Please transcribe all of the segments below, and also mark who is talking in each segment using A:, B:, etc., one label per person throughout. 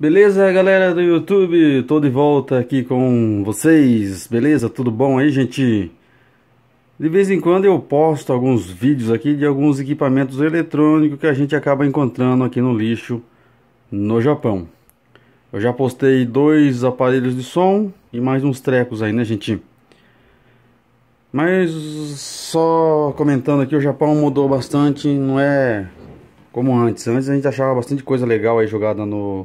A: Beleza, galera do YouTube? Tô de volta aqui com vocês. Beleza? Tudo bom aí, gente? De vez em quando eu posto alguns vídeos aqui de alguns equipamentos eletrônicos que a gente acaba encontrando aqui no lixo no Japão. Eu já postei dois aparelhos de som e mais uns trecos aí, né, gente? Mas só comentando aqui, o Japão mudou bastante, não é como antes. Antes a gente achava bastante coisa legal aí jogada no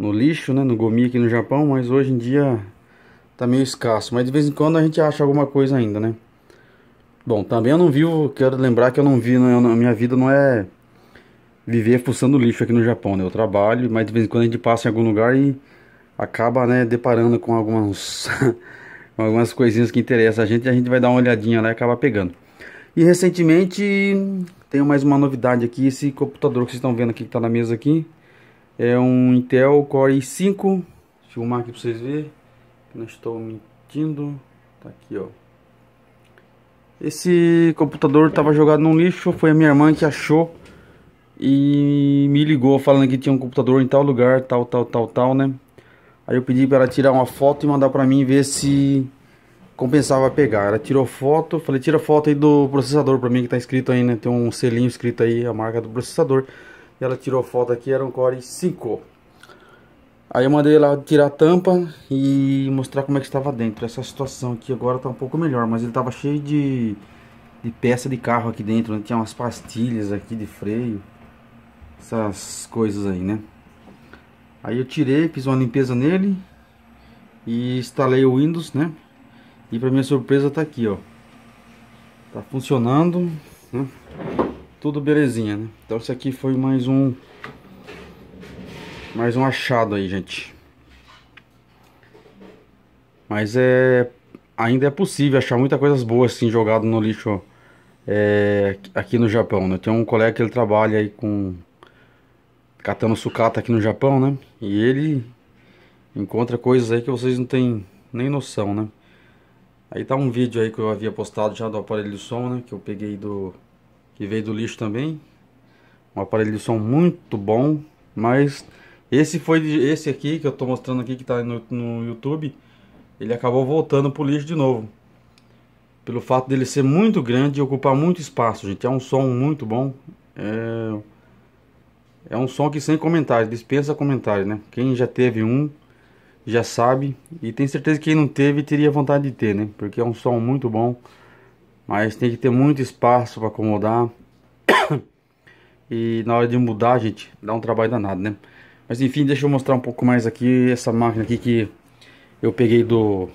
A: no lixo, né, no gomi aqui no Japão, mas hoje em dia tá meio escasso, mas de vez em quando a gente acha alguma coisa ainda, né? Bom, também eu não vivo, quero lembrar que eu não vi, né, não, a minha vida não é viver fuçando lixo aqui no Japão, né? Eu trabalho, mas de vez em quando a gente passa em algum lugar e acaba, né, deparando com algumas algumas coisinhas que interessam a gente, e a gente vai dar uma olhadinha lá né, e acaba pegando. E recentemente tenho mais uma novidade aqui, esse computador que vocês estão vendo aqui que tá na mesa aqui, é um Intel Core i5. Deixa eu marcar aqui para vocês verem. Não estou mentindo. Tá aqui, ó. Esse computador estava jogado no lixo. Foi a minha irmã que achou e me ligou falando que tinha um computador em tal lugar, tal, tal, tal, tal, né? Aí eu pedi para ela tirar uma foto e mandar para mim ver se compensava pegar. Ela tirou foto, falei, tira foto aí do processador para mim que tá escrito aí, né? Tem um selinho escrito aí, a marca do processador. E ela tirou foto aqui, era um Core 5. Aí eu mandei ela tirar a tampa e mostrar como é que estava dentro. Essa situação aqui agora está um pouco melhor, mas ele estava cheio de, de peça de carro aqui dentro. Né? Tinha umas pastilhas aqui de freio, essas coisas aí, né? Aí eu tirei, fiz uma limpeza nele e instalei o Windows, né? E para minha surpresa tá aqui, ó. Tá funcionando, né? Tudo belezinha, né? Então isso aqui foi mais um... Mais um achado aí, gente. Mas é... Ainda é possível achar muitas coisas boas assim jogado no lixo é, aqui no Japão, né? Tem um colega que ele trabalha aí com... Catando sucata aqui no Japão, né? E ele encontra coisas aí que vocês não têm nem noção, né? Aí tá um vídeo aí que eu havia postado já do aparelho de som, né? Que eu peguei do que veio do lixo também. Um aparelho de som muito bom, mas esse foi esse aqui que eu estou mostrando aqui que está no, no YouTube, ele acabou voltando pro lixo de novo. Pelo fato dele ser muito grande e ocupar muito espaço, gente. É um som muito bom. É, é um som que sem comentários, dispensa comentário né? Quem já teve um já sabe e tem certeza que quem não teve teria vontade de ter, né? Porque é um som muito bom. Mas tem que ter muito espaço para acomodar. E na hora de mudar, gente, dá um trabalho danado, né? Mas enfim, deixa eu mostrar um pouco mais aqui essa máquina aqui que eu peguei do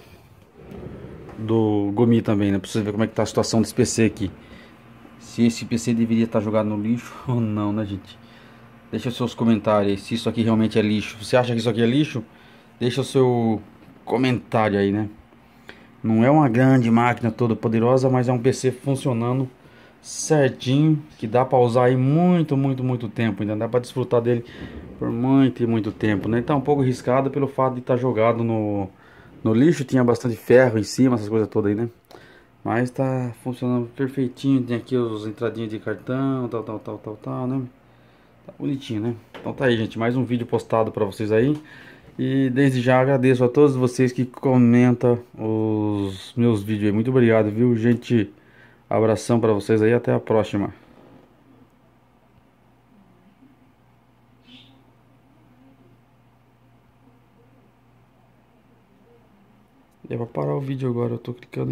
A: do Gomi também, né? Pra você ver como é que tá a situação desse PC aqui. Se esse PC deveria estar tá jogado no lixo ou não, né, gente? Deixa os seus comentários se isso aqui realmente é lixo. Você acha que isso aqui é lixo? Deixa o seu comentário aí, né? Não é uma grande máquina toda poderosa, mas é um PC funcionando certinho, que dá para usar aí muito, muito, muito tempo, ainda dá para desfrutar dele por muito e muito tempo, né? Tá um pouco arriscado pelo fato de estar tá jogado no, no lixo, tinha bastante ferro em cima, essas coisas todas aí, né? Mas tá funcionando perfeitinho, tem aqui os entradinhas de cartão, tal, tal, tal, tal, tal, né? Tá bonitinho, né? Então tá aí, gente, mais um vídeo postado para vocês aí. E desde já agradeço a todos vocês que comentam os meus vídeos aí. Muito obrigado, viu, gente? Abração para vocês aí, até a próxima. É pra parar o vídeo agora, eu tô clicando